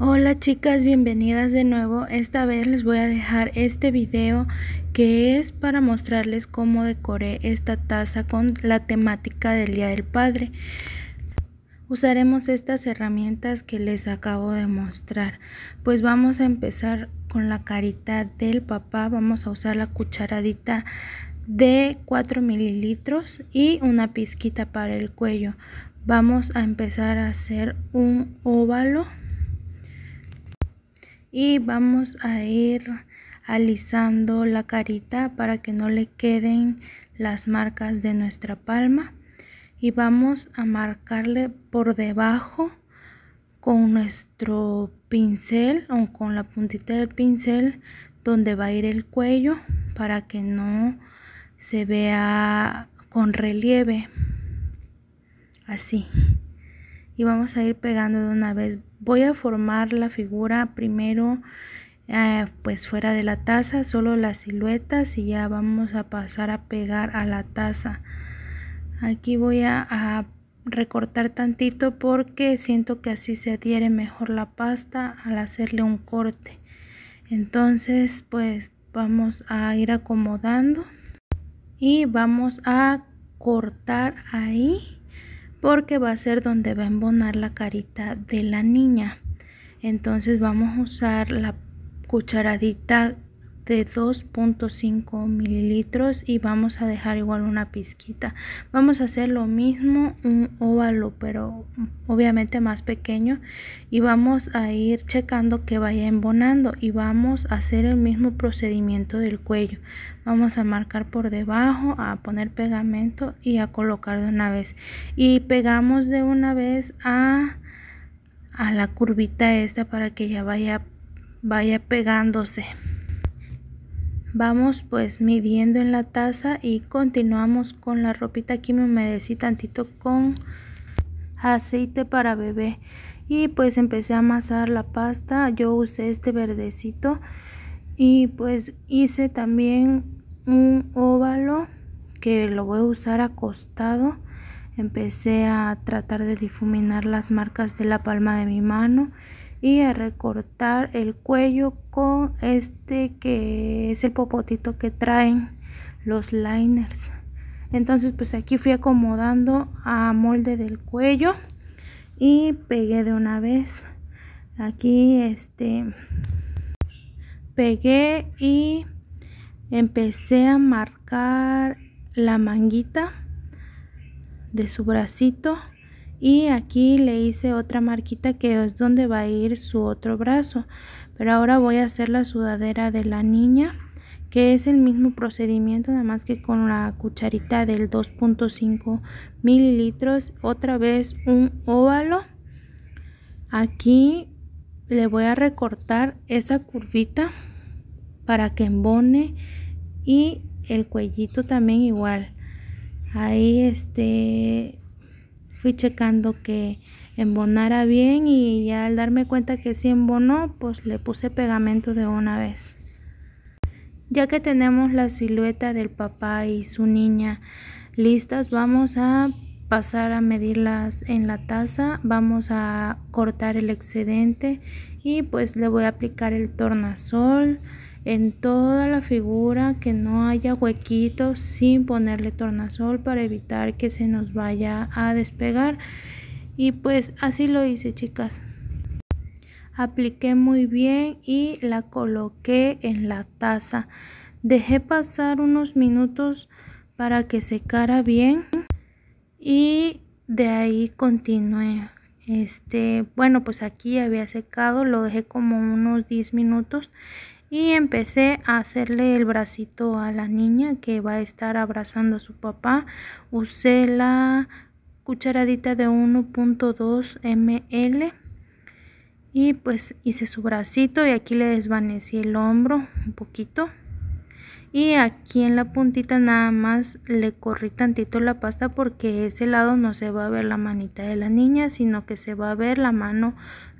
Hola chicas, bienvenidas de nuevo. Esta vez les voy a dejar este video que es para mostrarles cómo decoré esta taza con la temática del Día del Padre. Usaremos estas herramientas que les acabo de mostrar. Pues vamos a empezar con la carita del papá. Vamos a usar la cucharadita de 4 mililitros y una pizquita para el cuello. Vamos a empezar a hacer un óvalo y vamos a ir alisando la carita para que no le queden las marcas de nuestra palma y vamos a marcarle por debajo con nuestro pincel o con la puntita del pincel donde va a ir el cuello para que no se vea con relieve así y vamos a ir pegando de una vez. Voy a formar la figura primero eh, pues fuera de la taza, solo las siluetas y ya vamos a pasar a pegar a la taza. Aquí voy a, a recortar tantito porque siento que así se adhiere mejor la pasta al hacerle un corte. Entonces pues vamos a ir acomodando y vamos a cortar ahí porque va a ser donde va a embonar la carita de la niña entonces vamos a usar la cucharadita de 2.5 mililitros y vamos a dejar igual una pizquita vamos a hacer lo mismo un óvalo pero obviamente más pequeño y vamos a ir checando que vaya embonando y vamos a hacer el mismo procedimiento del cuello vamos a marcar por debajo a poner pegamento y a colocar de una vez y pegamos de una vez a a la curvita esta para que ya vaya vaya pegándose Vamos pues midiendo en la taza y continuamos con la ropita. Aquí me humedecí tantito con aceite para bebé y pues empecé a amasar la pasta. Yo usé este verdecito y pues hice también un óvalo que lo voy a usar acostado empecé a tratar de difuminar las marcas de la palma de mi mano y a recortar el cuello con este que es el popotito que traen los liners entonces pues aquí fui acomodando a molde del cuello y pegué de una vez aquí este pegué y empecé a marcar la manguita de su bracito y aquí le hice otra marquita que es donde va a ir su otro brazo pero ahora voy a hacer la sudadera de la niña que es el mismo procedimiento nada más que con la cucharita del 2.5 mililitros otra vez un óvalo aquí le voy a recortar esa curvita para que embone y el cuellito también igual ahí este fui checando que embonara bien y ya al darme cuenta que sí embonó, pues le puse pegamento de una vez. Ya que tenemos la silueta del papá y su niña listas, vamos a pasar a medirlas en la taza, vamos a cortar el excedente y pues le voy a aplicar el tornasol, en toda la figura que no haya huequitos sin ponerle tornasol para evitar que se nos vaya a despegar y pues así lo hice chicas apliqué muy bien y la coloqué en la taza dejé pasar unos minutos para que secara bien y de ahí continué este bueno pues aquí había secado lo dejé como unos 10 minutos y empecé a hacerle el bracito a la niña que va a estar abrazando a su papá. Usé la cucharadita de 1.2 ml y pues hice su bracito y aquí le desvanecí el hombro un poquito y aquí en la puntita nada más le corrí tantito la pasta porque ese lado no se va a ver la manita de la niña sino que se va a ver la mano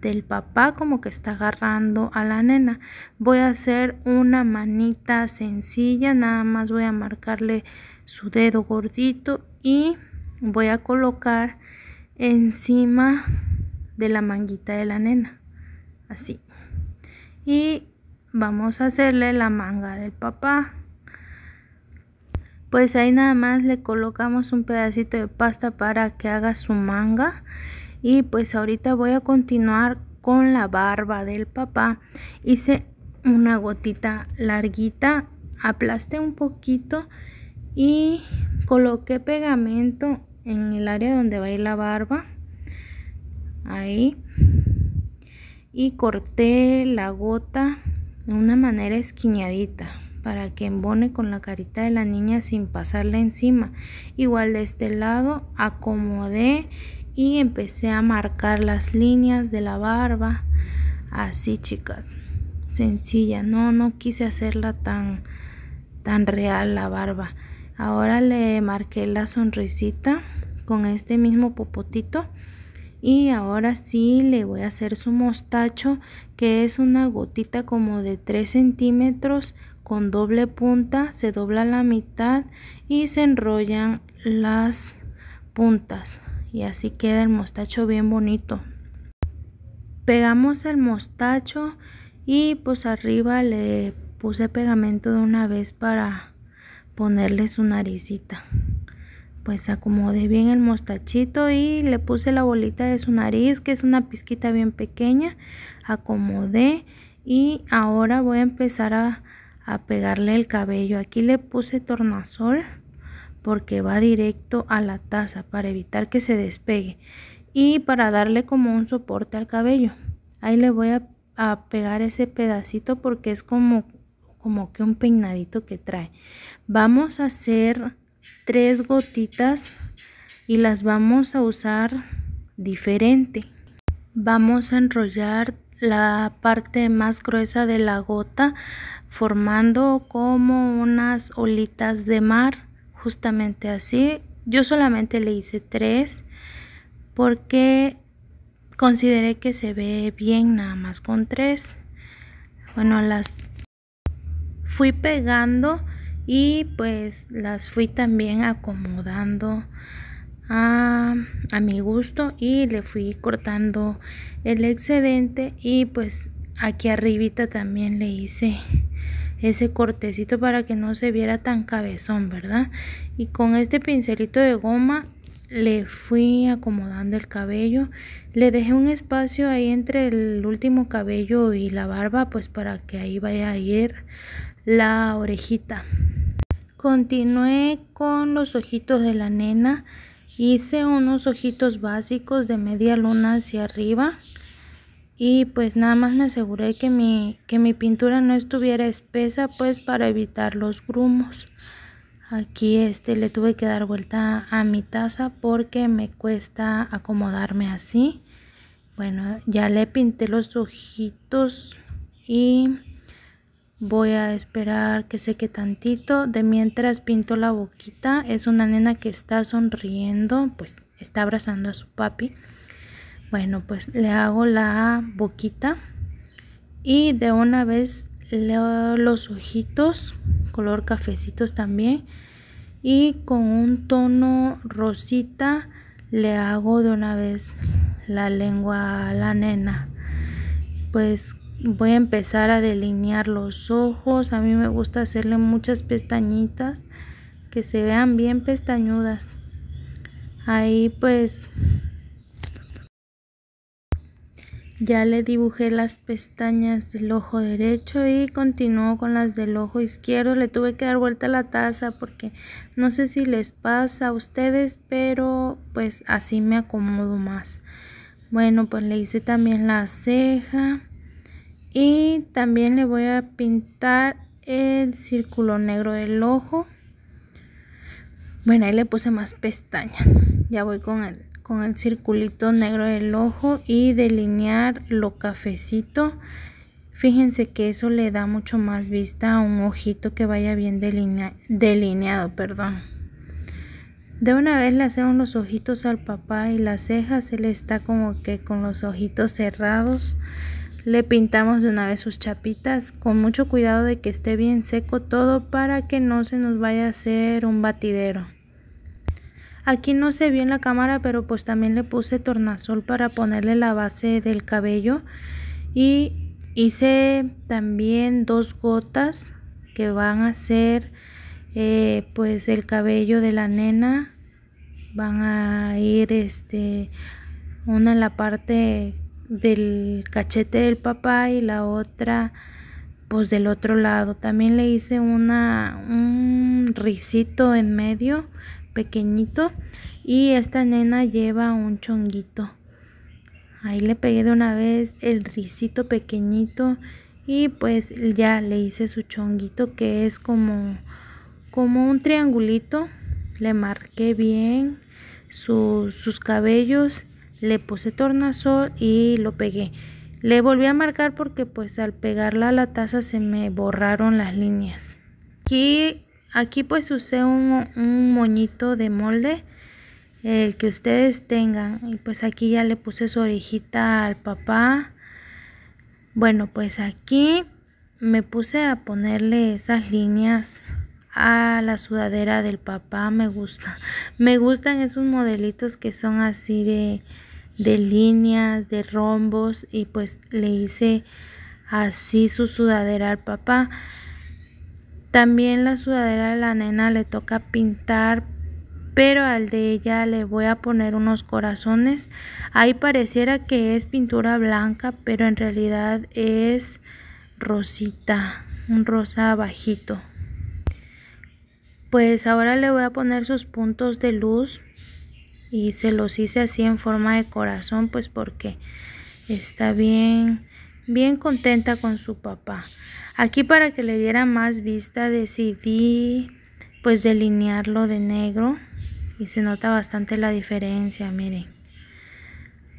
del papá como que está agarrando a la nena voy a hacer una manita sencilla nada más voy a marcarle su dedo gordito y voy a colocar encima de la manguita de la nena así y vamos a hacerle la manga del papá pues ahí nada más le colocamos un pedacito de pasta para que haga su manga y pues ahorita voy a continuar con la barba del papá hice una gotita larguita aplasté un poquito y coloqué pegamento en el área donde va a ir la barba ahí y corté la gota de una manera esquiñadita para que embone con la carita de la niña sin pasarla encima. Igual de este lado acomodé y empecé a marcar las líneas de la barba. Así chicas, sencilla, no, no quise hacerla tan, tan real la barba. Ahora le marqué la sonrisita con este mismo popotito y ahora sí le voy a hacer su mostacho, que es una gotita como de 3 centímetros con doble punta, se dobla la mitad y se enrollan las puntas. Y así queda el mostacho bien bonito. Pegamos el mostacho y pues arriba le puse pegamento de una vez para ponerle su naricita pues acomodé bien el mostachito y le puse la bolita de su nariz, que es una pizquita bien pequeña, acomodé y ahora voy a empezar a, pegarle el cabello. Aquí le puse tornasol porque va directo a la taza para evitar que se despegue y para darle como un soporte al cabello. Ahí le voy a, pegar ese pedacito porque es como, como que un peinadito que trae. Vamos a hacer tres gotitas y las vamos a usar diferente. Vamos a enrollar la parte más gruesa de la gota formando como unas olitas de mar justamente así yo solamente le hice tres porque consideré que se ve bien nada más con tres bueno las fui pegando y pues las fui también acomodando a, ah, a, mi gusto y le fui cortando el excedente y pues aquí arribita también le hice ese cortecito para que no se viera tan cabezón verdad y con este pincelito de goma le fui acomodando el cabello le dejé un espacio ahí entre el último cabello y la barba pues para que ahí vaya a ir la orejita Continué con los ojitos de la nena. Hice unos ojitos básicos de media luna hacia arriba. Y pues nada más me aseguré que mi, que mi pintura no estuviera espesa pues para evitar los grumos. Aquí este le tuve que dar vuelta a mi taza porque me cuesta acomodarme así. Bueno, ya le pinté los ojitos y Voy a esperar que seque tantito. De mientras pinto la boquita. Es una nena que está sonriendo. Pues está abrazando a su papi. Bueno, pues le hago la boquita. Y de una vez leo los ojitos. Color cafecitos también. Y con un tono rosita le hago de una vez la lengua a la nena. Pues voy a empezar a delinear los ojos. A mí me gusta hacerle muchas pestañitas que se vean bien pestañudas. Ahí pues ya le dibujé las pestañas del ojo derecho y continúo con las del ojo izquierdo. Le tuve que dar vuelta la taza porque no sé si les pasa a ustedes, pero pues así me acomodo más. Bueno, pues le hice también la ceja y también le voy a pintar el círculo negro del ojo bueno ahí le puse más pestañas ya voy con el con el circulito negro del ojo y delinear lo cafecito fíjense que eso le da mucho más vista a un ojito que vaya bien delineado perdón de una vez le hacemos los ojitos al papá y las cejas él está como que con los ojitos cerrados le pintamos de una vez sus chapitas con mucho cuidado de que esté bien seco todo para que no se nos vaya a hacer un batidero. Aquí no se vio en la cámara pero pues también le puse tornasol para ponerle la base del cabello y hice también dos gotas que van a ser eh, pues el cabello de la nena van a ir este una en la parte del cachete del papá y la otra pues del otro lado. También le hice una, un risito en medio pequeñito y esta nena lleva un chonguito. Ahí le pegué de una vez el risito pequeñito y pues ya le hice su chonguito que es como como un triangulito. Le marqué bien sus cabellos le puse tornasol y lo pegué. Le volví a marcar porque pues al pegarla a la taza se me borraron las líneas. Aquí, aquí pues usé un, un moñito de molde, el que ustedes tengan. Y pues aquí ya le puse su orejita al papá. Bueno, pues aquí me puse a ponerle esas líneas a la sudadera del papá. Me gusta. Me gustan esos modelitos que son así de de líneas, de rombos y pues le hice así su sudadera al papá. También la sudadera de la nena le toca pintar, pero al de ella le voy a poner unos corazones. Ahí pareciera que es pintura blanca, pero en realidad es rosita, un rosa bajito. Pues ahora le voy a poner sus puntos de luz y se los hice así en forma de corazón pues porque está bien bien contenta con su papá aquí para que le diera más vista decidí pues delinearlo de negro y se nota bastante la diferencia miren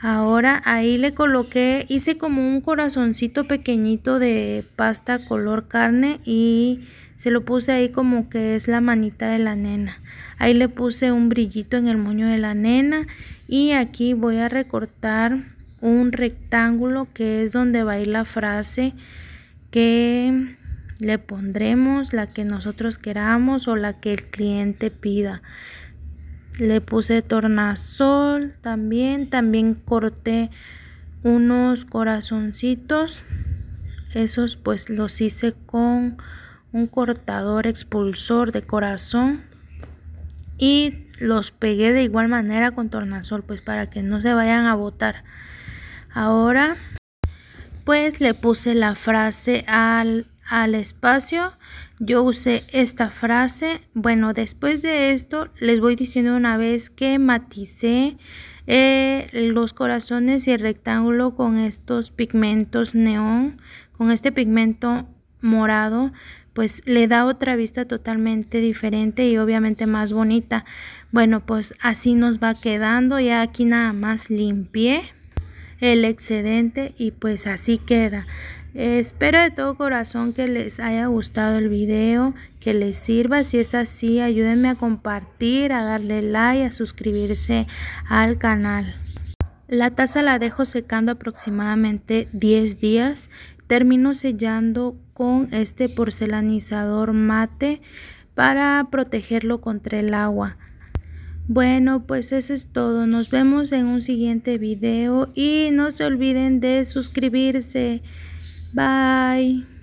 Ahora ahí le coloqué, hice como un corazoncito pequeñito de pasta color carne y se lo puse ahí como que es la manita de la nena. Ahí le puse un brillito en el moño de la nena y aquí voy a recortar un rectángulo que es donde va a ir la frase que le pondremos, la que nosotros queramos o la que el cliente pida le puse tornasol también también corté unos corazoncitos esos pues los hice con un cortador expulsor de corazón y los pegué de igual manera con tornasol pues para que no se vayan a botar ahora pues le puse la frase al al espacio. Yo usé esta frase. Bueno, después de esto les voy diciendo una vez que maticé eh, los corazones y el rectángulo con estos pigmentos neón, con este pigmento morado pues le da otra vista totalmente diferente y obviamente más bonita. Bueno, pues así nos va quedando. Ya aquí nada más limpié el excedente y pues así queda. Espero de todo corazón que les haya gustado el video, que les sirva. Si es así, ayúdenme a compartir, a darle like, a suscribirse al canal. La taza la dejo secando aproximadamente 10 días. Termino sellando con este porcelanizador mate para protegerlo contra el agua. Bueno, pues eso es todo. Nos vemos en un siguiente video y no se olviden de suscribirse. Bye.